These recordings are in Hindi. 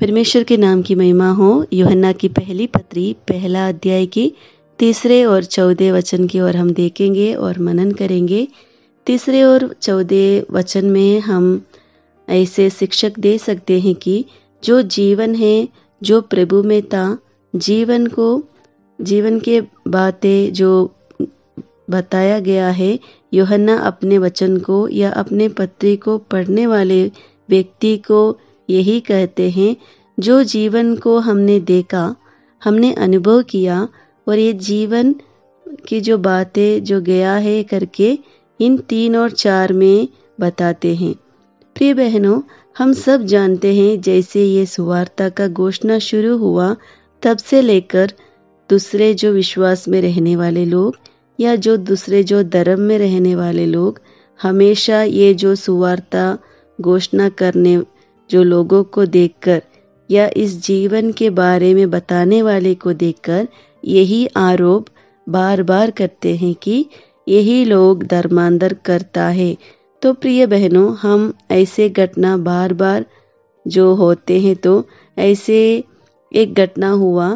परमेश्वर के नाम की महिमा हो योहन्ना की पहली पत्री पहला अध्याय की तीसरे और चौदह वचन की ओर हम देखेंगे और मनन करेंगे तीसरे और चौदह वचन में हम ऐसे शिक्षक दे सकते हैं कि जो जीवन है जो प्रभु में था जीवन को जीवन के बातें जो बताया गया है योहन्ना अपने वचन को या अपने पत्री को पढ़ने वाले व्यक्ति को यही कहते हैं जो जीवन को हमने देखा हमने अनुभव किया और ये जीवन की जो बातें जो गया है करके इन तीन और चार में बताते हैं प्रिय बहनों हम सब जानते हैं जैसे ये सुवार्ता का घोषणा शुरू हुआ तब से लेकर दूसरे जो विश्वास में रहने वाले लोग या जो दूसरे जो धर्म में रहने वाले लोग हमेशा ये जो सुवार्ता घोषणा करने जो लोगों को देखकर या इस जीवन के बारे में बताने वाले को देखकर यही आरोप बार बार करते हैं कि यही लोग धर्मांतर करता है तो प्रिय बहनों हम ऐसे घटना बार बार जो होते हैं तो ऐसे एक घटना हुआ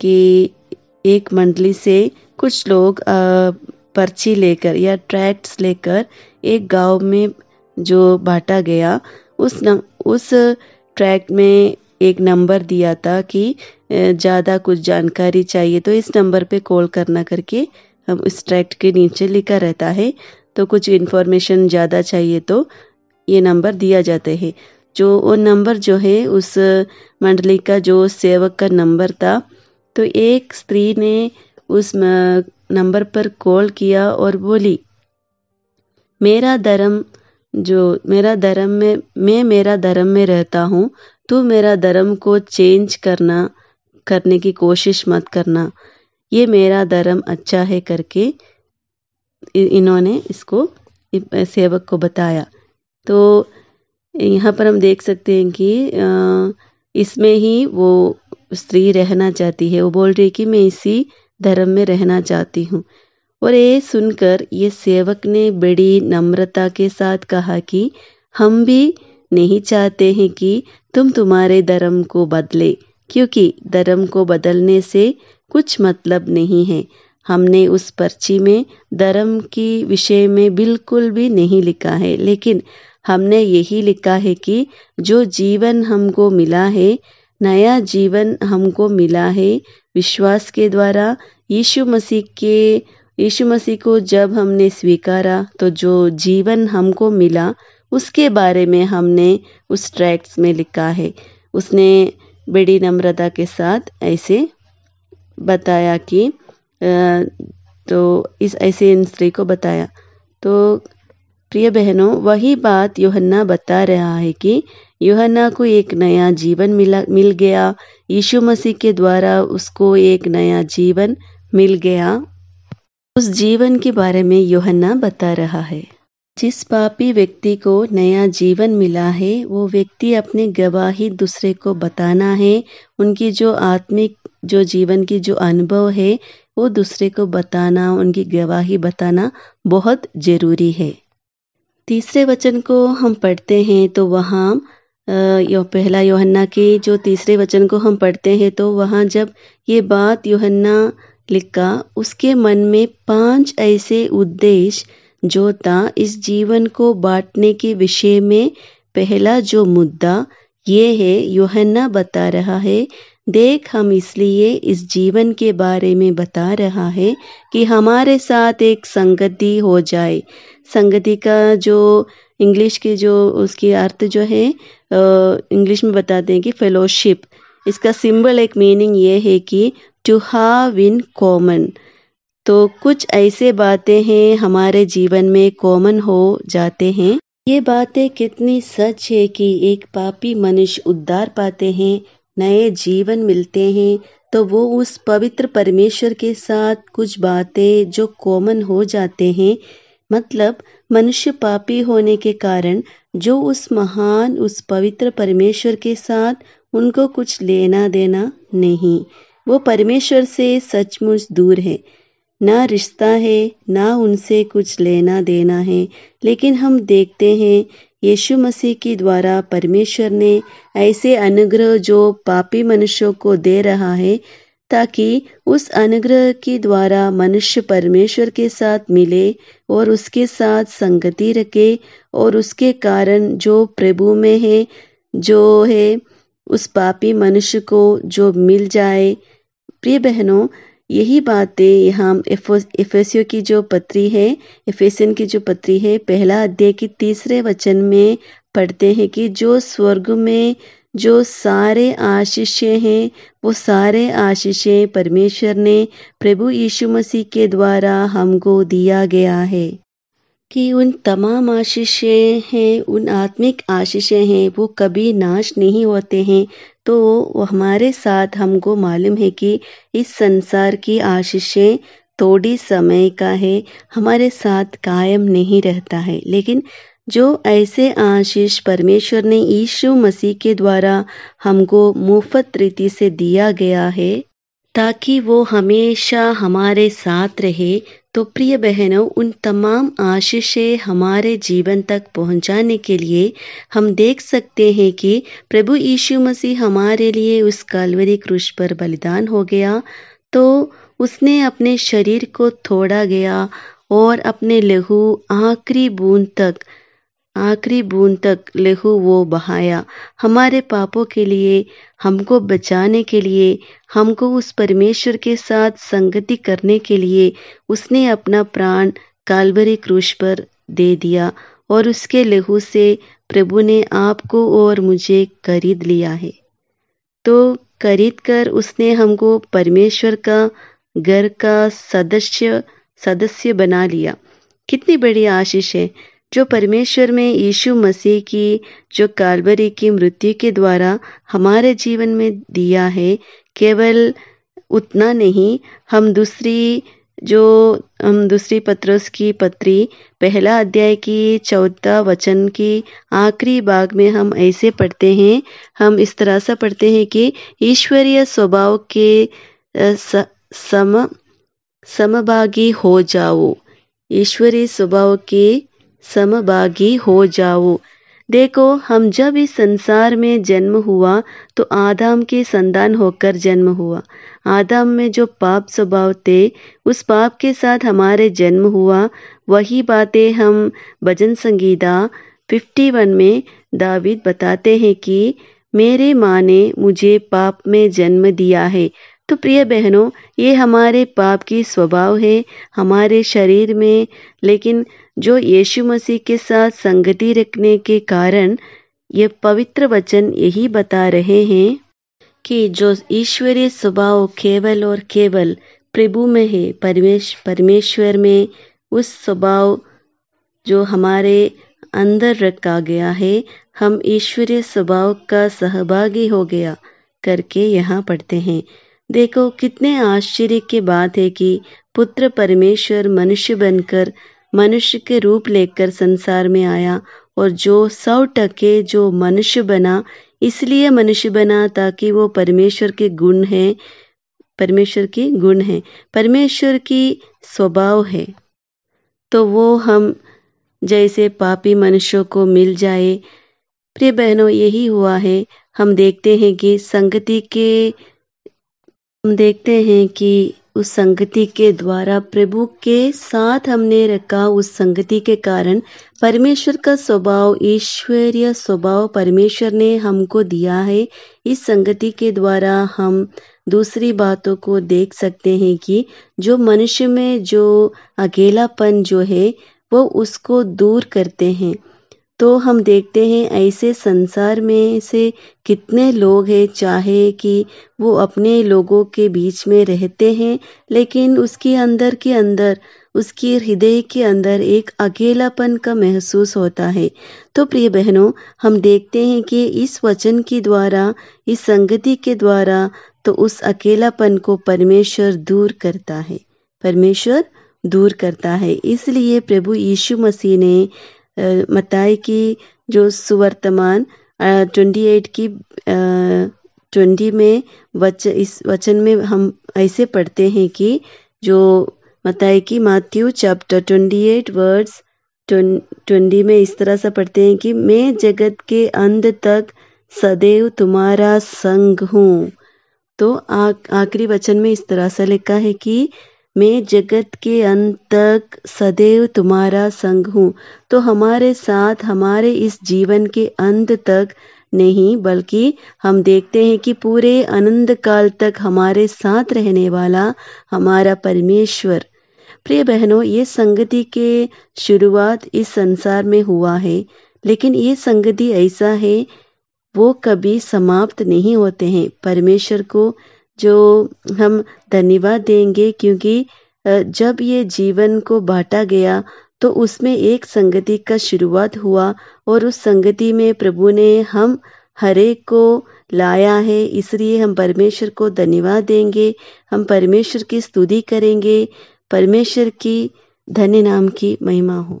कि एक मंडली से कुछ लोग पर्ची लेकर या ट्रैक्ट्स लेकर एक गांव में जो बांटा गया उस न, उस ट्रैक में एक नंबर दिया था कि ज़्यादा कुछ जानकारी चाहिए तो इस नंबर पे कॉल करना करके हम उस ट्रैक के नीचे लिखा रहता है तो कुछ इन्फॉर्मेशन ज़्यादा चाहिए तो ये नंबर दिया जाता है जो वो नंबर जो है उस मंडली का जो सेवक का नंबर था तो एक स्त्री ने उस नंबर पर कॉल किया और बोली मेरा धर्म जो मेरा धर्म में मैं मेरा धर्म में रहता हूँ तो मेरा धर्म को चेंज करना करने की कोशिश मत करना ये मेरा धर्म अच्छा है करके इन्होंने इसको सेवक को बताया तो यहाँ पर हम देख सकते हैं कि इसमें ही वो स्त्री रहना चाहती है वो बोल रही है कि मैं इसी धर्म में रहना चाहती हूँ और ये सुनकर ये सेवक ने बड़ी नम्रता के साथ कहा कि हम भी नहीं चाहते हैं कि तुम तुम्हारे धर्म को बदले क्योंकि धर्म को बदलने से कुछ मतलब नहीं है हमने उस पर्ची में धर्म की विषय में बिल्कुल भी नहीं लिखा है लेकिन हमने यही लिखा है कि जो जीवन हमको मिला है नया जीवन हमको मिला है विश्वास के द्वारा यीशु मसीह के यीशु मसीह को जब हमने स्वीकारा तो जो जीवन हमको मिला उसके बारे में हमने उस ट्रैक्ट्स में लिखा है उसने बड़ी नम्रता के साथ ऐसे बताया कि तो इस ऐसे इन स्त्री को बताया तो प्रिय बहनों वही बात योहन्ना बता रहा है कि योहन्ना को एक नया जीवन मिला मिल गया यीशु मसीह के द्वारा उसको एक नया जीवन मिल गया उस जीवन के बारे में योहन्ना बता रहा है जिस पापी व्यक्ति को नया जीवन मिला है वो व्यक्ति अपनी गवाही दूसरे को बताना है उनकी जो आत्मिक जो जीवन की जो अनुभव है वो दूसरे को बताना उनकी गवाही बताना बहुत जरूरी है तीसरे वचन को हम पढ़ते हैं तो वहाँ यो पहला योहन्ना के जो तीसरे वचन को हम पढ़ते हैं तो वहाँ जब ये बात योहन्ना लिखा उसके मन में पांच ऐसे उद्देश्य जो था इस जीवन को बांटने के विषय में पहला जो मुद्दा ये है योहन्ना बता रहा है देख हम इसलिए इस जीवन के बारे में बता रहा है कि हमारे साथ एक संगति हो जाए संगति का जो इंग्लिश की जो उसकी अर्थ जो है इंग्लिश में बताते हैं कि फेलोशिप इसका सिंबल एक मीनिंग ये है कि टू हैव इन कॉमन तो कुछ ऐसे बातें हैं हमारे जीवन में कॉमन हो जाते हैं ये बातें कितनी सच है कि एक पापी मनुष्य उद्धार पाते हैं नए जीवन मिलते हैं तो वो उस पवित्र परमेश्वर के साथ कुछ बातें जो कॉमन हो जाते हैं मतलब मनुष्य पापी होने के कारण जो उस महान उस पवित्र परमेश्वर के साथ उनको कुछ लेना देना नहीं वो परमेश्वर से सचमुच दूर है ना रिश्ता है ना उनसे कुछ लेना देना है लेकिन हम देखते हैं यीशु मसीह के द्वारा परमेश्वर ने ऐसे अनुग्रह जो पापी मनुष्यों को दे रहा है ताकि उस अनुग्रह के द्वारा मनुष्य परमेश्वर के साथ मिले और उसके साथ संगति रखे और उसके कारण जो प्रभु में है जो है उस पापी मनुष्य को जो मिल जाए प्रिय बहनों यही बातें हम एफेसियो की जो पत्री है एफेसियन की जो पत्री है पहला अध्याय की तीसरे वचन में पढ़ते हैं कि जो स्वर्ग में जो सारे आशीष हैं वो सारे आशीषें परमेश्वर ने प्रभु यीशु मसीह के द्वारा हमको दिया गया है कि उन तमाम आशीष हैं उन आत्मिक आशीष हैं वो कभी नाश नहीं होते हैं तो हमारे साथ हमको मालूम है कि इस संसार की आशीषें थोड़ी समय का है हमारे साथ कायम नहीं रहता है लेकिन जो ऐसे आशीष परमेश्वर ने यीशु मसीह के द्वारा हमको मुफ्त रीति से दिया गया है ताकि वो हमेशा हमारे साथ रहे तो प्रिय बहनों उन तमाम आशीषें हमारे जीवन तक पहुंचाने के लिए हम देख सकते हैं कि प्रभु यीशु मसीह हमारे लिए उस कालवरी क्रूश पर बलिदान हो गया तो उसने अपने शरीर को थोड़ा गया और अपने लहू आखिरी बूंद तक आखिरी बूंद तक लहू वो बहाया हमारे पापों के लिए हमको बचाने के लिए हमको उस परमेश्वर के साथ संगति करने के लिए उसने अपना प्राण कालवरी क्रूश पर दे दिया और उसके लहू से प्रभु ने आपको और मुझे खरीद लिया है तो खरीद कर उसने हमको परमेश्वर का घर का सदस्य सदस्य बना लिया कितनी बड़ी आशीष है जो परमेश्वर में यीशु मसीह की जो कालबरी की मृत्यु के द्वारा हमारे जीवन में दिया है केवल उतना नहीं हम दूसरी जो हम दूसरी पत्रस की पत्री पहला अध्याय की चौथा वचन की आखिरी भाग में हम ऐसे पढ़ते हैं हम इस तरह से पढ़ते हैं कि ईश्वरीय स्वभाव के सम समभागी हो जाओ ईश्वरीय स्वभाव के समभागी हो जाओ देखो हम जब इस संसार में जन्म हुआ तो आदम के संदान होकर जन्म हुआ आदम में जो पाप स्वभाव थे उस पाप के साथ हमारे जन्म हुआ वही बातें हम भजन संगीता 51 में दाविद बताते हैं कि मेरे माँ ने मुझे पाप में जन्म दिया है तो प्रिय बहनों ये हमारे पाप की स्वभाव है हमारे शरीर में लेकिन जो यीशु मसीह के साथ संगति रखने के कारण ये पवित्र वचन यही बता रहे हैं कि जो ईश्वरीय स्वभाव केवल और केवल प्रभु में है परमेश परमेश्वर में उस स्वभाव जो हमारे अंदर रखा गया है हम ईश्वरीय स्वभाव का सहभागी हो गया करके यहाँ पढ़ते हैं देखो कितने आश्चर्य की बात है कि पुत्र परमेश्वर मनुष्य बनकर मनुष्य के रूप लेकर संसार में आया और जो सौ टके जो मनुष्य बना इसलिए मनुष्य बना ताकि वो परमेश्वर के गुण है परमेश्वर के गुण है परमेश्वर की स्वभाव है तो वो हम जैसे पापी मनुष्यों को मिल जाए प्रिय बहनों यही हुआ है हम देखते हैं कि संगति के हम देखते हैं कि उस संगति के द्वारा प्रभु के साथ हमने रखा उस संगति के कारण परमेश्वर का स्वभाव ईश्वरीय स्वभाव परमेश्वर ने हमको दिया है इस संगति के द्वारा हम दूसरी बातों को देख सकते हैं कि जो मनुष्य में जो अकेलापन जो है वो उसको दूर करते हैं तो हम देखते हैं ऐसे संसार में से कितने लोग हैं चाहे कि वो अपने लोगों के बीच में रहते हैं लेकिन उसके अंदर के अंदर उसके हृदय के अंदर एक अकेलापन का महसूस होता है तो प्रिय बहनों हम देखते हैं कि इस वचन के द्वारा इस संगति के द्वारा तो उस अकेलापन को परमेश्वर दूर करता है परमेश्वर दूर करता है इसलिए प्रभु यीशु मसीह ने मताई की जो सुवर्तमान ट्वेंटी एट की ट्वेंटी में वच इस वचन में हम ऐसे पढ़ते हैं कि जो मताई की Matthew chapter twenty eight words twenty में इस तरह से पढ़ते हैं कि मैं जगत के अंत तक सदैव तुम्हारा संग हूँ तो आखिरी वचन में इस तरह से लिखा है कि मैं जगत के अंत तक सदैव तुम्हारा संग हूँ तो हमारे साथ हमारे इस जीवन के अंत तक नहीं बल्कि हम देखते हैं कि पूरे आनंद काल तक हमारे साथ रहने वाला हमारा परमेश्वर प्रिय बहनों ये संगति के शुरुआत इस संसार में हुआ है लेकिन ये संगति ऐसा है वो कभी समाप्त नहीं होते हैं परमेश्वर को जो हम धन्यवाद देंगे क्योंकि जब ये जीवन को बांटा गया तो उसमें एक संगति का शुरुआत हुआ और उस संगति में प्रभु ने हम हरेक को लाया है इसलिए हम परमेश्वर को धन्यवाद देंगे हम परमेश्वर की स्तुति करेंगे परमेश्वर की धन्य नाम की महिमा हो